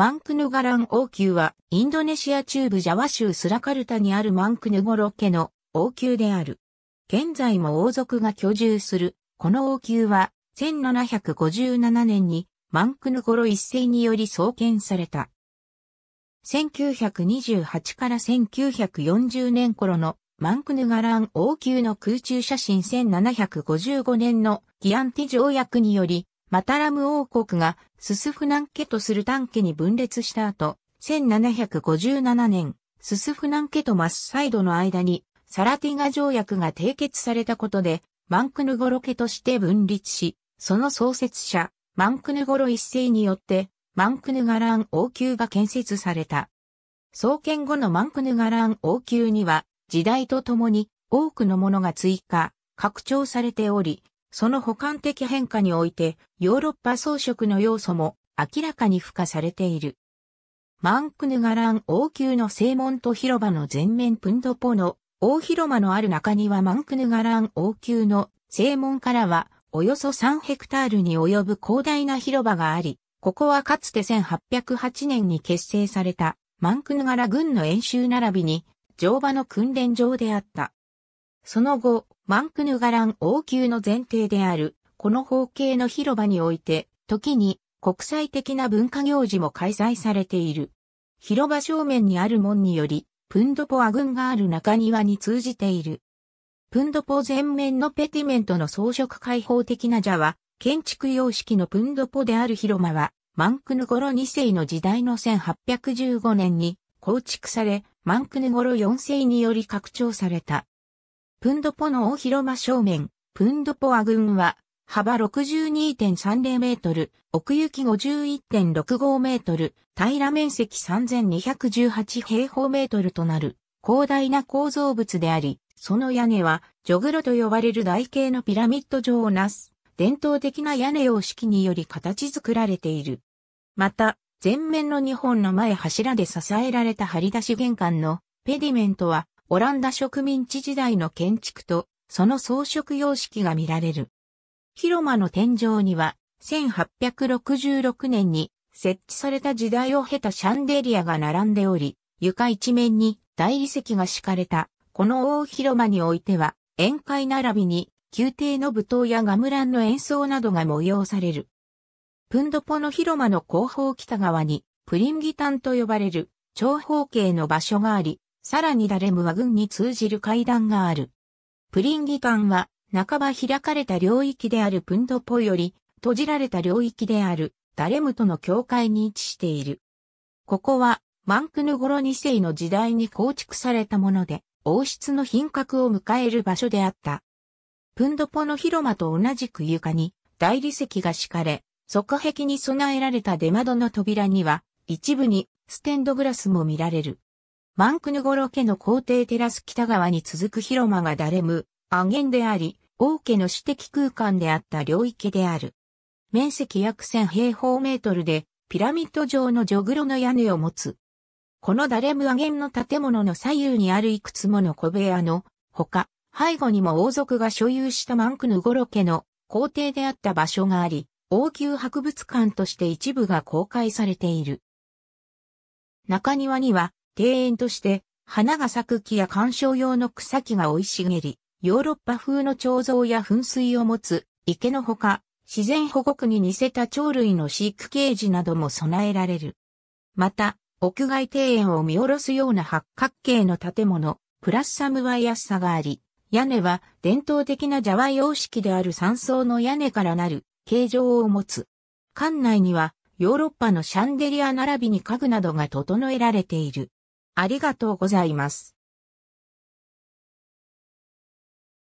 マンクヌガラン王宮は、インドネシア中部ジャワ州スラカルタにあるマンクヌゴロ家の王宮である。現在も王族が居住する、この王宮は、1757年にマンクヌゴロ一世により創建された。1928から1940年頃のマンクヌガラン王宮の空中写真1755年のギアンティ条約によりマタラム王国がススフナン家とするタン家に分裂した後、1757年、ススフナン家とマスサイドの間にサラティガ条約が締結されたことで、マンクヌゴロ家として分立し、その創設者、マンクヌゴロ一世によって、マンクヌガラン王宮が建設された。創建後のマンクヌガラン王宮には、時代とともに多くのものが追加、拡張されており、その補完的変化において、ヨーロッパ装飾の要素も明らかに付加されている。マンクヌガラン王宮の正門と広場の全面プンドポの大広間のある中庭マンクヌガラン王宮の正門からはおよそ3ヘクタールに及ぶ広大な広場があり、ここはかつて1808年に結成されたマンクヌガラ軍の演習並びに乗馬の訓練場であった。その後、マンクヌガラン王宮の前提である、この方形の広場において、時に国際的な文化行事も開催されている。広場正面にある門により、プンドポア軍がある中庭に通じている。プンドポ前面のペティメントの装飾開放的な蛇は、建築様式のプンドポである広間は、マンクヌゴロ2世の時代の1815年に構築され、マンクヌゴロ4世により拡張された。プンドポの大広間正面、プンドポア群は、幅62.30メートル、奥行き51.65メートル、平ら面積3218平方メートルとなる、広大な構造物であり、その屋根は、ジョグロと呼ばれる台形のピラミッド状をなす、伝統的な屋根様式により形作られている。また、前面の2本の前柱で支えられた張り出し玄関のペディメントはオランダ植民地時代の建築とその装飾様式が見られる。広間の天井には1866年に設置された時代を経たシャンデリアが並んでおり、床一面に大理石が敷かれた、この大広間においては、宴会並びに宮廷の舞踏やガムランの演奏などが催される。プンドポの広間の後方北側に、プリンギタンと呼ばれる長方形の場所があり、さらにダレムは軍に通じる階段がある。プリンギ館は、半ば開かれた領域であるプンドポより、閉じられた領域であるダレムとの境界に位置している。ここは、マンクヌゴロ2世の時代に構築されたもので、王室の品格を迎える場所であった。プンドポの広間と同じく床に大理石が敷かれ、側壁に備えられた出窓の扉には、一部にステンドグラスも見られる。マンクヌゴロ家の皇帝テラス北側に続く広間がダレム、アゲンであり、王家の私的空間であった領域である。面積約1000平方メートルで、ピラミッド状のジョグロの屋根を持つ。このダレムアゲンの建物の左右にあるいくつもの小部屋の、ほか、背後にも王族が所有したマンクヌゴロ家の皇帝であった場所があり、王宮博物館として一部が公開されている。中庭には庭園として、花が咲く木や観賞用の草木が生い茂り、ヨーロッパ風の彫像や噴水を持つ池のほか、自然保護区に似せた鳥類の飼育ケージなども備えられる。また、屋外庭園を見下ろすような八角形の建物、プラスサムは安さがあり、屋根は伝統的なジャワ様式である山層の屋根からなる形状を持つ。館内にはヨーロッパのシャンデリア並びに家具などが整えられている。ありがとうございます。